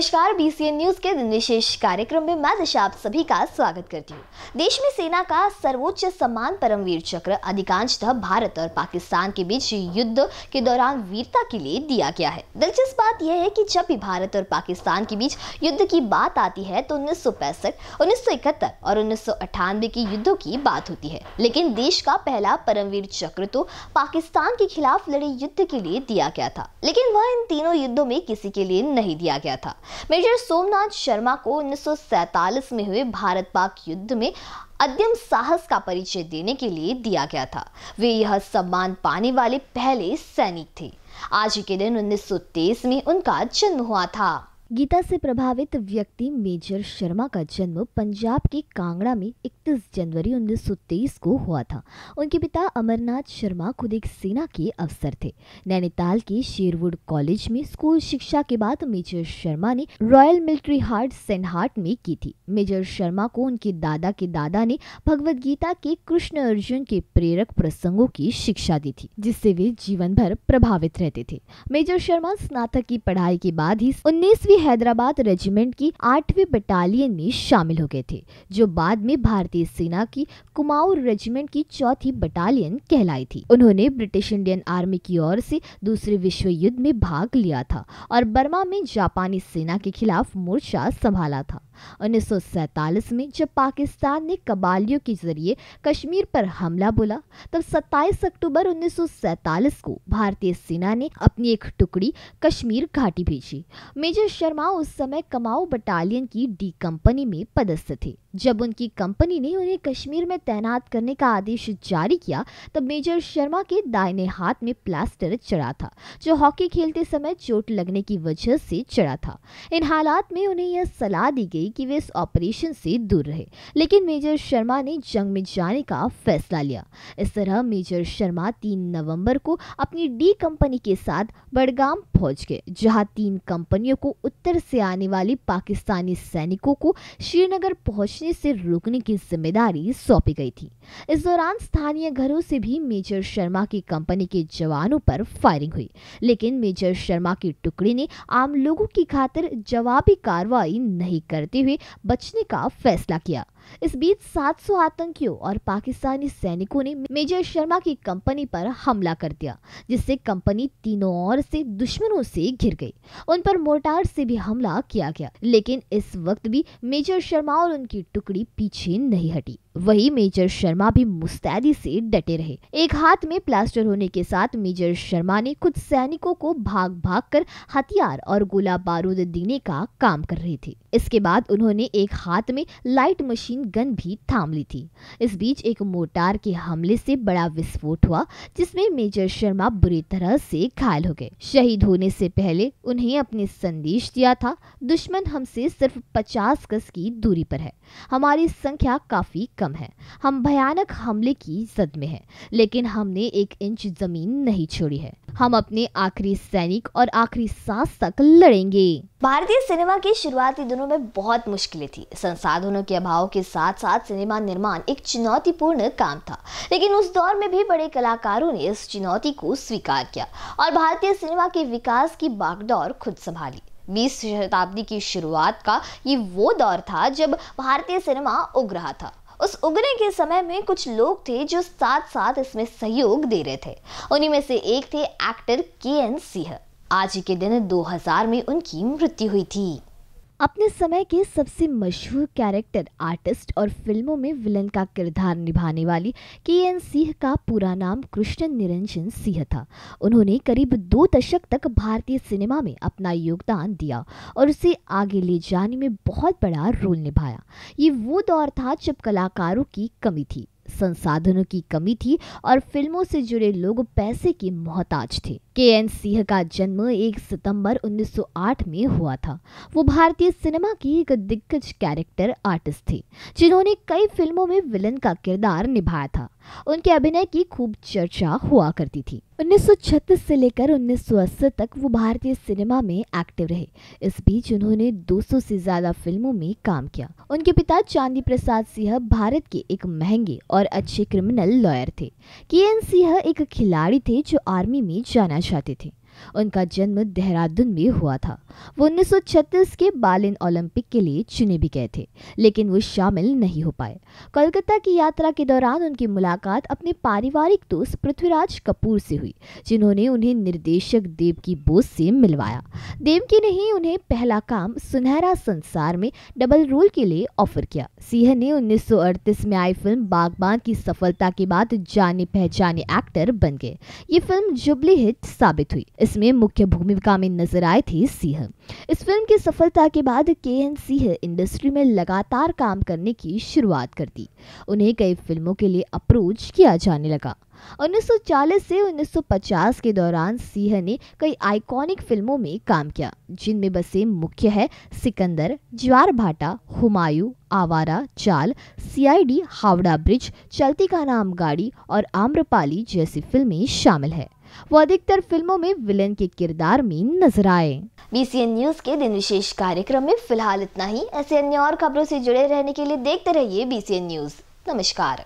नमस्कार BCN news के दिन विशेष कार्यक्रम में मैं दिशा आप सभी का स्वागत करती हूँ देश में सेना का सर्वोच्च सम्मान परमवीर चक्र अधिकांशतः भारत और पाकिस्तान के बीच युद्ध के दौरान वीरता के लिए दिया गया है दिलचस्प बात यह है कि जब भी भारत और पाकिस्तान के बीच युद्ध की बात आती है तो उन्नीस सौ पैंसठ और उन्नीस के युद्धों की बात होती है लेकिन देश का पहला परमवीर चक्र तो पाकिस्तान के खिलाफ लड़े युद्ध के लिए दिया गया था लेकिन वह इन तीनों युद्धों में किसी के लिए नहीं दिया गया था मेजर सोमनाथ शर्मा को उन्नीस में हुए भारत पाक युद्ध में अद्यम साहस का परिचय देने के लिए दिया गया था वे यह सम्मान पाने वाले पहले सैनिक थे आज के दिन 1923 में उनका जन्म हुआ था गीता से प्रभावित व्यक्ति मेजर शर्मा का जन्म पंजाब के कांगड़ा में 31 जनवरी 1923 को हुआ था उनके पिता अमरनाथ शर्मा खुद एक सेना के अफसर थे नैनीताल के शेरवुड कॉलेज में स्कूल शिक्षा के बाद मेजर शर्मा ने रॉयल मिलिट्री हार्ट सेनहाट में की थी मेजर शर्मा को उनके दादा के दादा ने भगवद गीता के कृष्ण अर्जुन के प्रेरक प्रसंगों की शिक्षा दी थी जिससे वे जीवन भर प्रभावित रहते थे मेजर शर्मा स्नातक की पढ़ाई के बाद ही उन्नीसवी हैदराबाद रेजिमेंट की आठवीं बटालियन में शामिल हो गए थे जो बाद में भारतीय सेना की कुमाऊ रेजिमेंट की चौथी बटालियन कहलाई थी उन्होंने ब्रिटिश इंडियन आर्मी की ओर से दूसरे विश्व युद्ध में भाग लिया था और बर्मा में जापानी सेना के खिलाफ मोर्चा संभाला था उन्नीस में जब पाकिस्तान ने कबालियों के जरिए कश्मीर पर हमला बोला तब 27 अक्टूबर उन्नीस को भारतीय सेना ने अपनी एक टुकड़ी कश्मीर घाटी भेजी मेजर शर्मा उस समय कमाऊ बटालियन की डी कंपनी में पदस्थ थे जब उनकी कंपनी ने उन्हें कश्मीर में तैनात करने का आदेश जारी किया तब मेजर शर्मा के दाहिने हाथ में प्लास्टर चढ़ा था जो हॉकी खेलते समय चोट लगने की वजह से चढ़ा था इन हालात में उन्हें यह सलाह दी गई कि वे इस ऑपरेशन से दूर रहे लेकिन मेजर शर्मा ने जंग में जाने का फैसला लिया इस तरह मेजर शर्मा तीन नवंबर को अपनी डी कंपनी के साथ बड़गाम पहुंच गए जहां तीन कंपनियों को उत्तर से आने वाले पाकिस्तानी सैनिकों को श्रीनगर पहुंचने से रोकने की जिम्मेदारी सौंपी गई थी इस दौरान स्थानीय घरों से भी मेजर शर्मा की कंपनी के जवानों पर फायरिंग हुई लेकिन मेजर शर्मा की टुकड़ी ने आम लोगों की खातिर जवाबी कार्रवाई नहीं करते करते हुए बचने का फैसला किया इस बीच 700 आतंकियों और पाकिस्तानी सैनिकों ने मेजर शर्मा की कंपनी पर हमला कर दिया जिससे कंपनी तीनों ओर से दुश्मनों से घिर गई उन पर मोर्टार से भी हमला किया गया लेकिन इस वक्त भी मेजर शर्मा और उनकी टुकड़ी पीछे नहीं हटी वही मेजर शर्मा भी मुस्तैदी से डटे रहे एक हाथ में प्लास्टर होने के साथ मेजर शर्मा ने खुद सैनिकों को भाग भाग कर हथियार और गोला बारूद देने का काम कर रहे थे इसके बाद उन्होंने एक हाथ में लाइट मशीन गन भी थाम ली थी इस बीच एक मोटार के हमले से बड़ा विस्फोट हुआ जिसमें मेजर शर्मा बुरी तरह से घायल हो गए शहीद होने से पहले उन्हें अपने संदेश दिया था दुश्मन हमसे सिर्फ पचास गज की दूरी पर है हमारी संख्या काफी कम है हम भयानक हमले की जद में हैं लेकिन हमने एक इंच जमीन नहीं छोड़ी है हम अपने आखिरी सैनिक और आखिरी सांस तक लड़ेंगे भारतीय सिनेमा के शुरुआती दिनों में बहुत मुश्किलें थी संसाधनों के अभाव के साथ साथ सिनेमा निर्माण एक चुनौतीपूर्ण काम था लेकिन उस दौर में भी बड़े कलाकारों ने इस चुनौती को स्वीकार किया और भारतीय सिनेमा के विकास की बागडोर खुद संभाली बीस शताब्दी की शुरुआत का ये वो दौर था जब भारतीय सिनेमा उग रहा था उस उगने के समय में कुछ लोग थे जो साथ साथ इसमें सहयोग दे रहे थे उन्हीं में से एक थे एक्टर के एन सिंह आज के दिन 2000 में उनकी मृत्यु हुई थी अपने समय के सबसे मशहूर कैरेक्टर आर्टिस्ट और फिल्मों में विलन का किरदार निभाने वाली के एन सिंह का पूरा नाम कृष्ण निरंजन सिंह था उन्होंने करीब दो दशक तक भारतीय सिनेमा में अपना योगदान दिया और उसे आगे ले जाने में बहुत बड़ा रोल निभाया ये वो दौर था जब कलाकारों की कमी थी संसाधनों की कमी थी और फिल्मों से जुड़े लोग पैसे के मोहताज थे के एन सिंह का जन्म 1 सितंबर 1908 में हुआ था वो भारतीय सिनेमा की एक दिग्गज कैरेक्टर आर्टिस्ट थे जिन्होंने कई फिल्मों में विलन का किरदार निभाया था उनके अभिनय की खूब चर्चा हुआ करती थी 1936 से लेकर 1980 तक वो भारतीय सिनेमा में एक्टिव रहे इस बीच उन्होंने 200 से ज्यादा फिल्मों में काम किया उनके पिता चांदी प्रसाद सिंह भारत के एक महंगे और अच्छे क्रिमिनल लॉयर थे के एन सिंह एक खिलाड़ी थे जो आर्मी में जाना जाती थी उनका जन्म देहरादून में हुआ था वो उन्नीस के बालिन ओलंपिक के लिए चुने भी गए थे लेकिन वो शामिल नहीं हो पाए कोलकाता की यात्रा के दौरान उनकी मुलाकात अपने पारिवारिक दोस्त पृथ्वीराज कपूर से हुई जिन्होंने उन्हें निर्देशक देव की बोस से मिलवाया देव की नहीं उन्हें पहला काम सुनहरा संसार में डबल रोल के लिए ऑफर किया सिंह ने उन्नीस में आई फिल्म बागबान की सफलता के बाद जाने पहचाने एक्टर बन गए ये फिल्म जुबली हिट साबित हुई जिसमें मुख्य भूमिका में नजर आए थे सिंह इस फिल्म की सफलता के बाद के एन सिंह इंडस्ट्री में लगातार काम करने की शुरुआत कर दी उन्हें कई फिल्मों के लिए अप्रोच किया जाने लगा 1940 से 1950 के दौरान सिंह ने कई आइकॉनिक फिल्मों में काम किया जिनमें बसे मुख्य है सिकंदर ज्वार भाटा हुमायूं आवारा चाल सीआईडी हावड़ा ब्रिज चलती का नाम गाड़ी और आम्रपाली जैसी फिल्में शामिल है वो अधिकतर फिल्मों में विलेन के किरदार में नजर आए बीसीएन न्यूज के दिन विशेष कार्यक्रम में फिलहाल इतना ही ऐसे अन्य और खबरों से जुड़े रहने के लिए देखते रहिए बीसीएन न्यूज नमस्कार